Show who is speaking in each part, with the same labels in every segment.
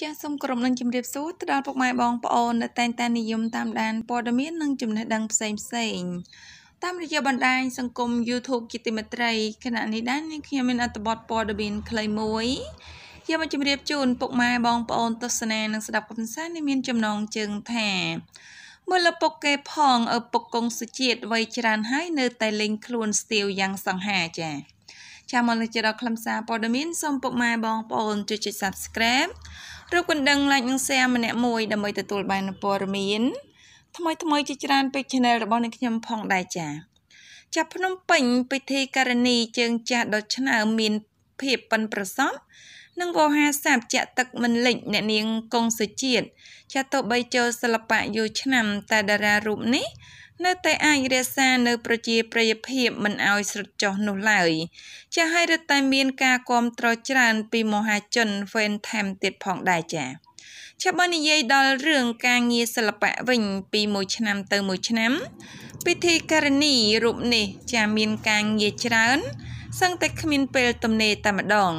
Speaker 1: ចាសសូមគោរពនឹងជម្រាបសួរទៅដល់ពុកម៉ែបងប្អូនដែលតែងតែនិយមតាមដានព័ត៌មាននិងចំណេះដឹងផ្សេងផ្សេងតាមរយៈបណ្ដាញសង្គម YouTube ជាទីមេត្រីគណៈនេះដែរនាងខ្ញុំមានអត្ថបទព័ត៌មានខ្លីមួយយកមកជម្រាបជូនពុកម៉ែបងប្អូនទស្សនានិងស្ដាប់កំសាន្តនេះមាន ចំណងជើងថាមើលឪពុកគេផងឪពុកកងសុជាតិវ័យច្រើនហើយនៅតែលេងខ្លួនស្ទាវយ៉ាងសង្ហាចា៎ចាំមកលើជាដល់ខ្លឹមសារព័ត៌មានសូមពុកម៉ែបងប្អូនជួយចុច Subscribe រូបកណ្ដឹង like និង share ម្នាក់មួយដើម្បីទទួលបានព័ត៌មានថ្មីថ្មីជាច្រើនពេក channel របស់អ្នកខ្ញុំផងដែរចា៎ចាប់ភ្នំពេញពិធីករណីជើងចាស់ដ៏ឆ្នើមមានភាពប៉ិនប្រសប់និងវោហាសាបចាក់ទឹកមិនលិចអ្នកនាងកុងសុជាតិចាតទៅបីចូលសិល្បៈយូរឆ្នាំតែតារារូបនេះនៅតែអាចរក្សានៅប្រជាប្រិយភាពមិនឲ្យស្រុតចុះនោះឡើយចាហើយរឹតតែមានការគាំទ្រច្រើនពីមហាជន Fan Tham ទៀតផងដែរចាជាបាននិយាយដល់រឿងការងារសិល្បៈវិញពីមួយឆ្នាំទៅមួយឆ្នាំ ពិធីការនីរូបនេះចាមានការងារច្រើនសឹងតែគ្មានពេលទំនេរតែម្ដង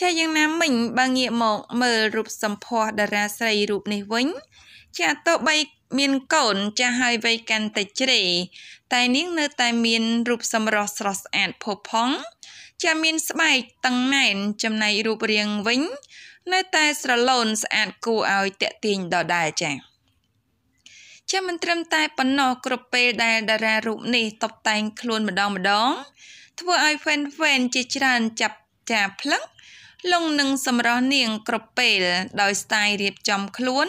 Speaker 1: ចាយ៉ាងណាមិញបើងាកមកមើលរូបសម្ផស្សតារាស្រីរូបនេះវិញ ចាតបីមានកូនចាស់ហើយវ័យកាន់តែជ្រេ តែនាង នៅតែមានរូបសម្រស់ស្រស់ស្អាតផូរផង់ចាមានស្បែកតឹងណែនចំណែករូបរាងវិញ នៅតែស្រឡូនស្អាតគួរឲ្យតាក់ទាញដដែលចាចាមិនត្រឹមតែប៉ុណ្ណោះគ្រប់ពេលដែលតារារូបនេះតបតែង ខ្លួនម្ដងម្ដង ធ្វើឲ្យ fan fan ជាច្រើនចាប់ចាផ្លឹកលងនឹងសម្រស់នាងគ្រប់ពេលដោយស្ទាយរៀបចំខ្លួន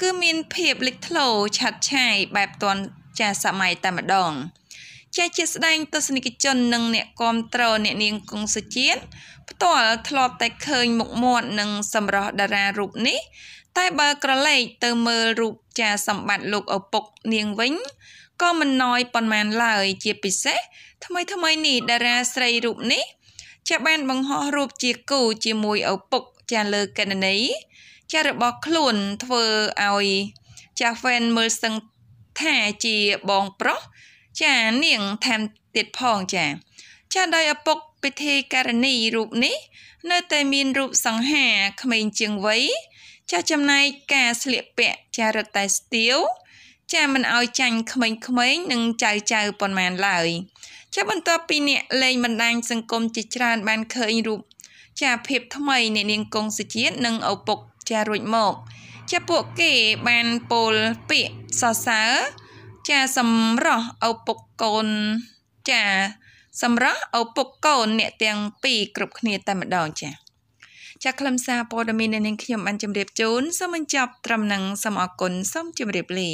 Speaker 1: គឺមានភាពលេចធ្លោឆាត់ឆាយបែបទាន់ចាស់សម័យតែម្ដងជាជាស្ដែងទស្សនិកជននិង អ្នកគាំទ្រអ្នក នាងកុងសុជាតិផ្ទាល់ធ្លាប់តែឃើញមុខមាត់និង សម្រស់តារារូបនេះ តែបើក្រឡេកទៅមើលរូបចាសម្បត្តិលោកឪពុកនាងវិញក៏មិនណយប៉ុន្មានឡើយជាពិសេស ថ្មីថ្មីនេះតារាស្រីរូបនេះ ចាបានបង្ហោះរូបជាគូជាមួយឪពុកចាលើកណនីចាស់របស់ខ្លួនធ្វើឲ្យចាស់ហ្វេនមើលសឹងថាជាបងប្រុសចានាងថែមទៀតផងចាចាដោយឪពុកពិធីករណីរូបនេះ នៅតែមានរូបសង្ហាក្មេងជាងវ័យចាស់ចំណែកការស្លៀកពាក់ចារត់តែស្ទាវចាមិនអោយចាញ់ក្មេងៗនិងចៅចៅប៉ុន្មានឡើយចាបន្ទាប់ពីអ្នកលេងបណ្ដាញសង្គមជាច្រើនបានឃើញរូបចាភាពថ្មីនៃនាងកុងសុជាតិនិងឪពុកចារួចមកចាពួកគេបានពោលពាក្យសរសើរចាសម្រោះឪពុកកូនចា សម្រាប់ឪពុកកូនអ្នកទាំងពីរគ្រប់គ្នាតែម្ដងចា៎ចាខ្លឹមសារព័ត៌មាននៃនាងខ្ញុំបានជម្រាបជូនសូមបញ្ចប់ ត្រឹមនឹងសូមអរគុណសូមជម្រាបលា